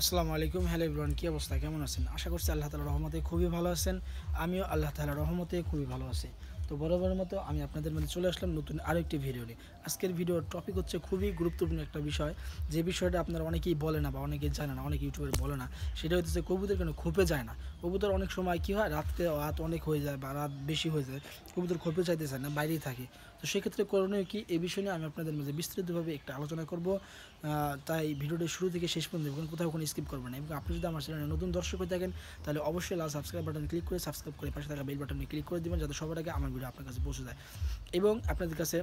আসসালামু আলাইকুম হ্যালো ইব্রান কী অবস্থা কেমন আছেন আশা করছি আল্লাহ তালা রহমতে খুবই ভালো আছেন আমিও আল্লাহ তালা রহমতে খুবই ভালো আছি তো বরাবর মতো আমি আপনাদের মধ্যে চলে আসলাম নতুন আরও একটি ভিডিও নিয়ে আজকের ভিডিওর টপিক হচ্ছে খুবই গুরুত্বপূর্ণ একটা বিষয় যে বিষয়টা আপনারা অনেকেই বলে না বা অনেকেই জানে না অনেক ইউটিউবের বলে না সেটা হচ্ছে কবুতর কেন খোপে যায় না কবুতর অনেক সময় কী হয় রাত্রে রাত অনেক হয়ে যায় বা রাত বেশি হয়ে যায় কবুতর খোপে চাইতে চায় না বাইরেই থাকে তো সেক্ষেত্রে করণীয় কি এ বিষয় নিয়ে আমি আপনাদের মধ্যে বিস্তৃতভাবে একটা আলোচনা করব তাই ভিডিওটি শুরু থেকে শেষ পর্যন্ত এবং কোথাও কোনো স্কিপ করবেন এবং আপনি যদি আমার চ্যানেলে নতুন দর্শক হয়ে থাকেন তাহলে অবশ্যই লাল সাবস্ক্রাইব বাটন ক্লিক করে সাবস্ক্রাইব করে পাশে থাকা বেল বাটনে ক্লিক করে দেবেন যাতে সবার আগে আমার ভিডিও আপনার কাছে পৌঁছে যায় এবং আপনাদের কাছে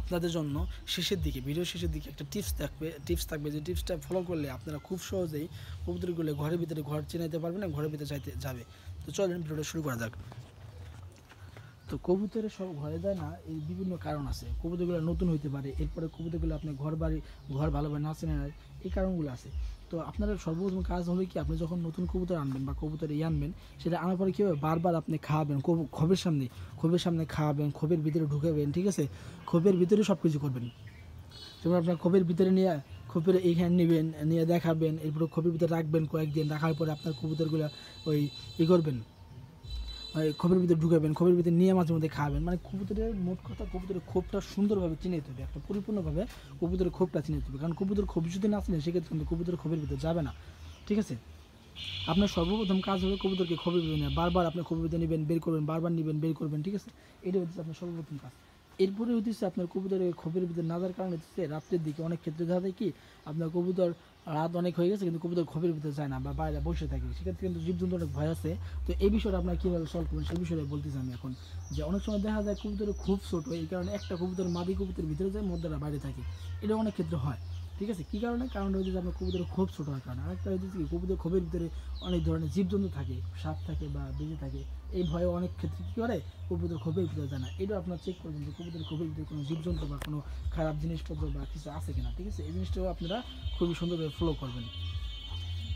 আপনাদের জন্য শেষের দিকে ভিডিও শেষের দিকে একটা টিপস থাকবে টিপস থাকবে যে টিপসটা ফলো করলে আপনারা খুব সহজেই কবুতরগুলো ঘরের ভিতরে ঘর চেনাইতে পারবেন ঘরের ভিতরে চাইতে যাবে তো চলেন ভিডিওটা শুরু করা যাক তো কবুতরের সব ঘরে যায় না এই বিভিন্ন কারণ আছে কবুতরগুলো নতুন হইতে পারে এরপরে কবুতরগুলো আপনি ঘর বাড়ি ঘর ভালোভাবে না চেনে এই কারণগুলো আছে তো আপনার সর্বপ্রথম কাজ হবে কি আপনি যখন নতুন কবুতর আনবেন বা কবুতর ইয়ে আনবেন সেটা আনার পরে কী হবে বারবার আপনি খাওয়াবেন খোপের সামনে খোপের সামনে খাওয়াবেন খোপের ভিতরে ঢুকাবেন ঠিক আছে খোপের ভিতরে সব কিছু করবেন যেমন আপনার খোপের ভিতরে নিয়ে খোপের এইখানে নেবেন নিয়ে দেখাবেন এরপরে খোপের ভিতরে রাখবেন কয়েকদিন রাখার পরে আপনার কবুতরগুলো ওই ই করবেন খোপের ভিতরে ঢুকাবেন খোপের ভিতরে নিয়ে মাঝে মধ্যে খাবেন মানে কবুতরের মোট কথা কবুতরের খোপটা সুন্দরভাবে চিনে নিতে হবে একটা পরিপূর্ণভাবে কবুতরের খোপটা চিনে থাকবে হবে কারণ কবুতর খোপ যদি না চিনে সেক্ষেত্রে কিন্তু কবুতর খোপের ভিতরে যাবে না ঠিক আছে আপনার সর্বপ্রথম কাজ হবে কবুতরকে খবর ভিতরে নেওয়া বারবার আপনি খবর ভিতরে নেবেন বের করবেন বারবার নেবেন বের করবেন ঠিক আছে এটা হচ্ছে আপনার সর্বপ্রথম কাজ এরপরে হচ্ছে আপনার কবুতরের খোপের ভিতরে না যার কারণে হচ্ছে রাত্রের দিকে অনেক ক্ষেত্রে দেখা যায় কি আপনার কবুতর রাত অনেক হয়ে গেছে কিন্তু কবুতর খোপের ভিতরে যায় না বা বাইরে বসে থাকে সেক্ষেত্রে কিন্তু জীবজন্তু অনেক ভয় আছে তো এই বিষয়টা আপনারা কীভাবে সলভ করবেন সেই বিষয়ে বলতে আমি এখন যে অনেক সময় দেখা যায় কবুতরের খুব ছোট এই কারণে একটা কবুতর মাদি কবুতরের ভিতরে যায় মধ্যরা বাইরে থাকে এটা অনেক ক্ষেত্রে হয় ঠিক আছে কী কারণে কারণ রয়েছে যে আপনার কবুতরের ক্ষোভ ছোট হওয়ার কারণে আরেকটা রয়েছে কি কবুতর ক্ষোভের ভিতরে অনেক ধরনের জীবজন্তু থাকে সাপ থাকে বা বেজে থাকে এই ভয়ে অনেক ক্ষেত্রে কী করে কবুতর ক্ষোভের ভিতরে যায় না এটা আপনার চেক করবেন যে কবুতর খোপের ভিতরে কোনো জীবজন্তু বা কোনো খারাপ জিনিসপত্র বা কিছু আছে কিনা ঠিক আছে এই জিনিসটাও আপনারা খুবই সুন্দরভাবে ফলো করবেন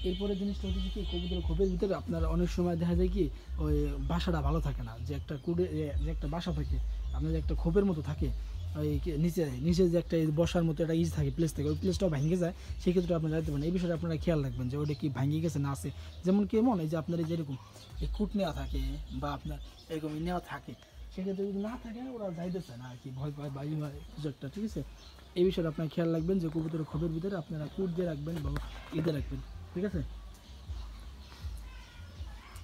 এরপরে জিনিসটা হচ্ছে কি কবুতর খোপের ভিতরে আপনার অনেক সময় দেখা যায় কি ওই বাসাটা ভালো থাকে না যে একটা কুড়ে যে একটা বাসা থাকে আপনার যে একটা খোপের মতো থাকে ওই নিচে নিচে যে একটা বসার মতো একটা ইজ থাকে প্লেস থাকে ওই প্লেসটাও ভাঙে যায় সেক্ষেত্রে আপনারা যাইতে পারেন এই বিষয়ে আপনারা খেয়াল রাখবেন যে ওটা কি ভাঙিয়ে গেছে না আছে যেমন কেমন এই যে আপনার যেরকম এই কুট নেওয়া থাকে বা আপনার এরকম নেওয়া থাকে সেক্ষেত্রে যদি না থাকে ওরা যাইতেছে না আর কি ভয় পায় বাজি হয় কিছু একটা ঠিক আছে এই বিষয়ে আপনার খেয়াল রাখবেন যে কবুতর খবের ভিতরে আপনারা কুট দিয়ে রাখবেন বা ইদে রাখবেন ঠিক আছে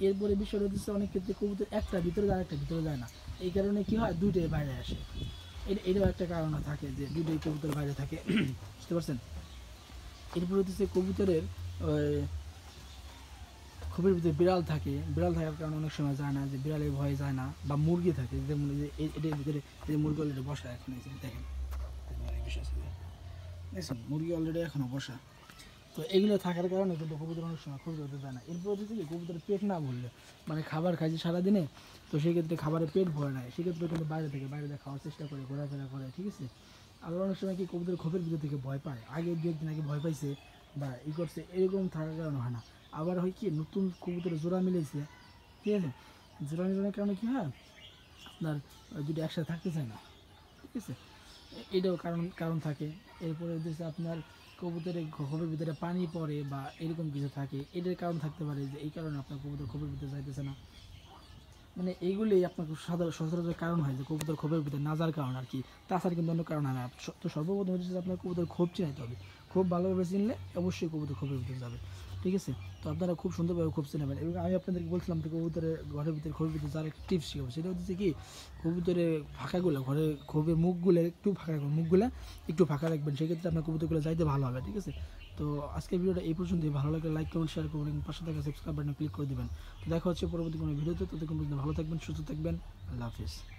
এরপরে বিষয়টা হচ্ছে অনেক ক্ষেত্রে কবুতর একটা ভিতরে যায় একটা ভিতরে যায় না এই কারণে কি হয় দুটোই বাইরে আসে এটাও একটা কারণ থাকে যে দুটোই কবুতর বাইরে থাকে বুঝতে পারছেন এরপরে হচ্ছে কবুতরের খুবই ভিতরে বিড়াল থাকে বিড়াল থাকার কারণে অনেক সময় যায় না যে বিড়ালের ভয়ে যায় না বা মুরগি থাকে যেমন এটার ভিতরে এই মুরগি অলরেডি বসা এখন দেখেন মুরগি অলরেডি এখনও বসা তো এগুলো থাকার কারণে কিন্তু কবুতর অনেক সময় খুব হতে দেয় না এরপর হচ্ছে কি কবুতরের পেট না ভরলে মানে খাবার খাইছে সারাদিনে তো সেক্ষেত্রে খাবারের পেট ভরে নেয় সেক্ষেত্রে কিন্তু বাইরে থেকে বাইরে থেকে খাওয়ার চেষ্টা করে ঘোরাফেরা করে ঠিক আছে আবার অনেক সময় কি কবুতর খোপের ভিতর থেকে ভয় পায় আগে দু একদিন আগে ভয় পাইছে বা ই করছে এরকম থাকার কারণে হয় না আবার হয় কি নতুন কবুতরে জোড়া মিলেছে ঠিক আছে জোড়া মিলানোর কারণে কী হয় আপনার দুটো একসাথে থাকতে চায় না ঠিক আছে এটাও কারণ কারণ থাকে এরপরে হচ্ছে আপনার কবুতরের খোপের ভিতরে পানি পড়ে বা এরকম কিছু থাকে এটার কারণ থাকতে পারে যে এই কারণে আপনার কবুতর খোপের ভিতরে যাইতেছে না মানে এইগুলি আপনার সাধারণ সচরাচর কারণ হয় যে কবুতর খোপের ভিতরে না যার কারণ আর কি তাছাড়া কিন্তু অন্য কারণ হয় না তো সর্বপ্রথম হচ্ছে আপনার কবুতর খোপ চিনাইতে হবে খুব ভালোভাবে চিনলে অবশ্যই কবুতর খোপের ভিতরে যাবে ঠিক আছে তো আপনারা খুব সুন্দরভাবে খুব নেবেন এবং আমি আপনাদেরকে বলছিলাম যে কবুতরের ঘরের ভিতরে খোপের ভিতরে যার একটা টিপস শিখাবো সেটা হচ্ছে কি কবুতরের ফাঁকাগুলো ঘরের খোপের মুখগুলো একটু ফাঁকা মুখগুলো একটু ফাঁকা রাখবেন সেক্ষেত্রে আপনার কবুতরগুলো যাইতে ভালো হবে ঠিক আছে তো আজকের ভিডিওটা এই পর্যন্তই ভালো লাগলে লাইক কমেন্ট শেয়ার করবেন পাশে থাকা সাবস্ক্রাইব বাটনে ক্লিক করে দেবেন তো দেখা হচ্ছে পরবর্তী কোনো ভিডিওতে ততক্ষণ পর্যন্ত ভালো থাকবেন সুস্থ থাকবেন আল্লাহ হাফিজ